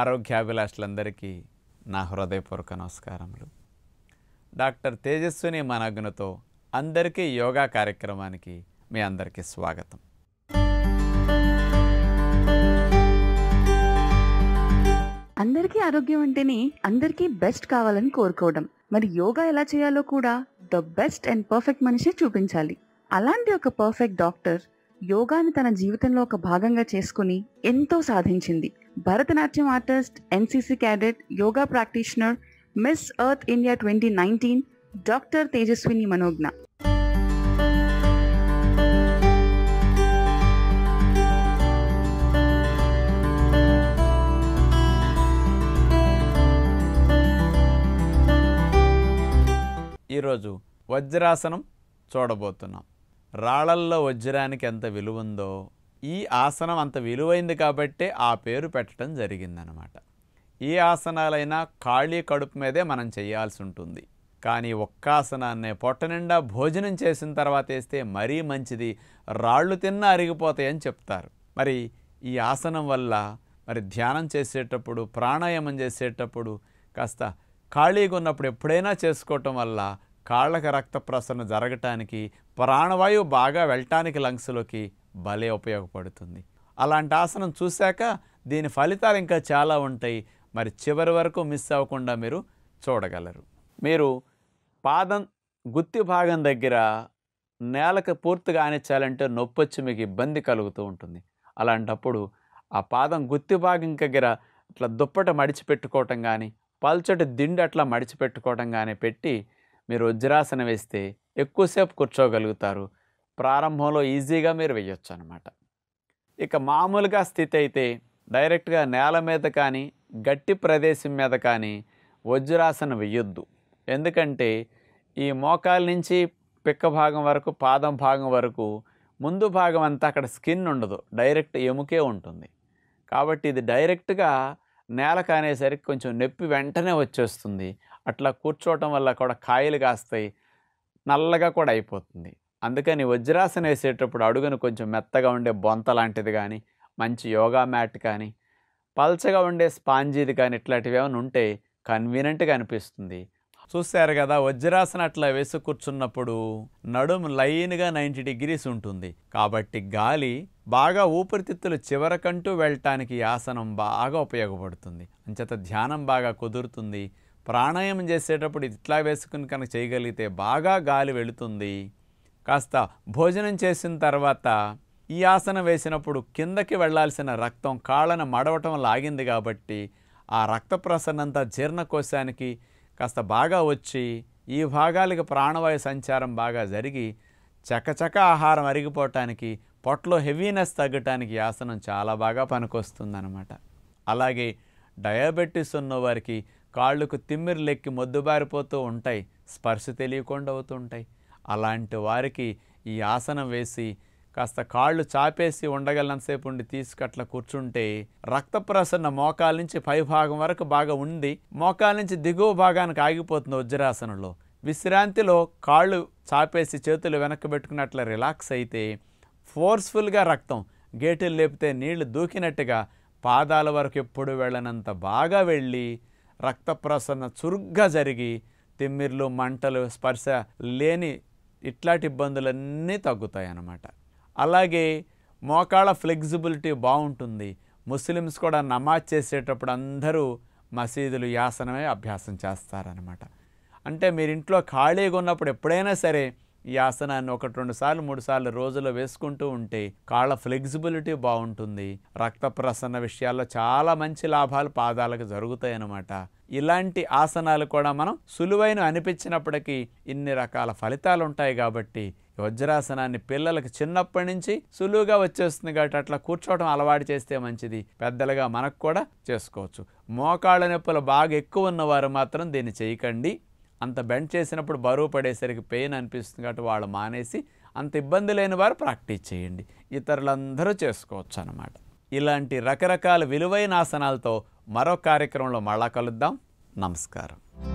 ఆరోగ్యాభిలాషులందరికీ నా హృదయపూర్వక నమస్కారములు డాక్టర్ తేజస్విని మనగ్నతో అందరికీ యోగా కార్యక్రమానికి మీ అందరికీ స్వాగతం అందరికీ ఆరోగ్యం అంటేనే అందరికీ బెస్ట్ కావాలని కోరుకోవడం మరి యోగా ఎలా చేయాలో కూడా ద బెస్ట్ అండ్ పర్ఫెక్ట్ మనిషి చూపించాలి అలాంటి ఒక పర్ఫెక్ట్ డాక్టర్ యోగాని తన జీవితంలో ఒక భాగంగా చేసుకుని ఎంతో సాధించింది Bharatanatyam artist NCC cadet yoga practitioner Miss Earth India twenty nineteen doctor Tejaswini Manogna ఈరోజు వజ్రాసనం చూడబోతున్నాం రాళ్లల్లో వజ్రానికి ఎంత విలువ ఉందో ఈ ఆసనం అంత విలువైంది కాబట్టే ఆ పేరు పెట్టడం జరిగిందనమాట ఏ ఆసనాలైనా ఖాళీ కడుపు మీదే మనం చేయాల్సి ఉంటుంది కానీ ఒక్క ఆసనాన్ని పొట్ట నిండా భోజనం చేసిన తర్వాత వేస్తే మరీ మంచిది రాళ్ళు తిన్నా అరిగిపోతాయని చెప్తారు మరి ఈ ఆసనం వల్ల మరి ధ్యానం చేసేటప్పుడు ప్రాణాయామం చేసేటప్పుడు కాస్త ఖాళీగా ఉన్నప్పుడు ఎప్పుడైనా చేసుకోవటం వల్ల కాళ్ళకి రక్త ప్రసరణ జరగటానికి ప్రాణవాయువు బాగా వెళ్ళటానికి లంగ్స్లోకి భలే ఉపయోగపడుతుంది అలాంటి ఆసనం చూశాక దీని ఫలితాలు ఇంకా చాలా ఉంటాయి మరి చివరి వరకు మిస్ అవ్వకుండా మీరు చూడగలరు మీరు పాదం గుత్తి భాగం దగ్గర నేలకు పూర్తిగా ఆనించాలంటే నొప్పొచ్చి మీకు ఇబ్బంది కలుగుతూ ఉంటుంది అలాంటప్పుడు ఆ పాదం గుత్తి భాగం దగ్గర అట్లా దుప్పట మడిచిపెట్టుకోవటం కానీ పల్చటి దిండు అట్లా మడిచిపెట్టుకోవటం కానీ పెట్టి మీరు వజ్రాసనం వేస్తే ఎక్కువసేపు కూర్చోగలుగుతారు ప్రారంభంలో ఈజీగా మీరు వేయొచ్చు అనమాట ఇక మామూలుగా స్థితి అయితే డైరెక్ట్గా నేల మీద కానీ గట్టి ప్రదేశం మీద కానీ వజ్రాసన వెయ్యొద్దు ఎందుకంటే ఈ మోకాల నుంచి పిక్క భాగం వరకు పాదం భాగం వరకు ముందు భాగం అంతా అక్కడ స్కిన్ ఉండదు డైరెక్ట్ ఎముకే ఉంటుంది కాబట్టి ఇది డైరెక్ట్గా నేల కానేసరికి కొంచెం నొప్పి వెంటనే వచ్చేస్తుంది అట్లా కూర్చోవటం వల్ల కూడా కాయలు కాస్తాయి నల్లగా కూడా అయిపోతుంది అందుకని వజ్రాసనం వేసేటప్పుడు అడుగును కొంచెం మెత్తగా ఉండే బొంత లాంటిది కానీ మంచి యోగా మ్యాట్ కానీ పల్చగా ఉండే స్పాంజీది కానీ ఇట్లాంటివి ఏమైనా ఉంటే కన్వీనెంట్గా అనిపిస్తుంది చూశారు కదా వజ్రాసన అట్లా వేసి కూర్చున్నప్పుడు నడుము లైన్గా నైంటీ డిగ్రీస్ ఉంటుంది కాబట్టి గాలి బాగా ఊపిరితిత్తులు చివరకంటూ వెళ్ళటానికి ఆసనం బాగా ఉపయోగపడుతుంది అంచేత ధ్యానం బాగా కుదురుతుంది ప్రాణాయామం చేసేటప్పుడు ఇట్లా వేసుకుని కనుక చేయగలిగితే బాగా గాలి వెళుతుంది కాస్త భోజనం చేసిన తర్వాత ఈ ఆసనం వేసినప్పుడు కిందకి వెళ్లాల్సిన రక్తం కాళ్ళను మడవటం లాగింది కాబట్టి ఆ రక్త ప్రసన్నంతా జీర్ణకోశానికి కాస్త బాగా వచ్చి ఈ భాగాలకి ప్రాణవాయు సంచారం బాగా జరిగి చకచక ఆహారం అరిగిపోవటానికి పొట్టలో హెవీనెస్ తగ్గటానికి ఆసనం చాలా బాగా పనికొస్తుందన్నమాట అలాగే డయాబెటీస్ ఉన్నవారికి కాళ్ళకు తిమ్మిరి లెక్కి మొద్దుబారిపోతూ ఉంటాయి స్పర్శ తెలియకుండా అవుతుంటాయి అలాంటి వారికి ఈ ఆసనం వేసి కాస్త కాళ్ళు చాపేసి ఉండగలనంతసేపు ఉండి తీసుకట్ల కూర్చుంటే రక్త ప్రసన్న మోకాల నుంచి పై భాగం వరకు బాగా ఉండి మోకాల నుంచి దిగువ భాగానికి ఆగిపోతుంది వజ్రాసనంలో విశ్రాంతిలో కాళ్ళు చాపేసి చేతులు వెనక్కి పెట్టుకున్నట్ల రిలాక్స్ అయితే ఫోర్స్ఫుల్గా రక్తం గేటులు లేపితే నీళ్లు దూకినట్టుగా పాదాల వరకు ఎప్పుడు వెళ్ళనంత బాగా వెళ్ళి రక్త ప్రసరణ చురుగ్గా జరిగి తిమ్మిర్లు మంటలు స్పర్శ లేని ఇట్లాంటి ఇబ్బందులన్నీ తగ్గుతాయి అన్నమాట అలాగే మోకాళ్ళ ఫ్లెక్సిబిలిటీ బాగుంటుంది ముస్లిమ్స్ కూడా నమాజ్ చేసేటప్పుడు అందరూ మసీదులు యాసనమే అభ్యాసం చేస్తారనమాట అంటే మీరు ఇంట్లో ఖాళీగా ఉన్నప్పుడు ఎప్పుడైనా సరే ఈ ఆసనాన్ని ఒకటి రెండు సార్లు మూడు సార్లు రోజులో వేసుకుంటూ ఉంటే కాళ్ళ ఫ్లెక్సిబిలిటీ బాగుంటుంది రక్త ప్రసరణ విషయాల్లో చాలా మంచి లాభాలు పాదాలకు జరుగుతాయి అన్నమాట ఇలాంటి ఆసనాలు కూడా మనం సులువైన అనిపించినప్పటికీ ఇన్ని రకాల ఫలితాలు ఉంటాయి కాబట్టి వజ్రాసనాన్ని పిల్లలకు చిన్నప్పటి నుంచి సులువుగా వచ్చేస్తుంది కాబట్టి అట్లా కూర్చోవడం అలవాటు చేస్తే మంచిది పెద్దలుగా మనకు కూడా చేసుకోవచ్చు మోకాళ్ళ నొప్పులు బాగా ఎక్కువ ఉన్నవారు మాత్రం దీన్ని చేయకండి అంత బెండ్ చేసినప్పుడు బరువు పడేసరికి పెయిన్ అనిపిస్తుంది కాబట్టి వాళ్ళు మానేసి అంత ఇబ్బంది లేని వారు ప్రాక్టీస్ చేయండి ఇతరులందరూ చేసుకోవచ్చు అన్నమాట ఇలాంటి రకరకాల విలువైన ఆసనాలతో మరో కార్యక్రమంలో మళ్ళా కలుద్దాం నమస్కారం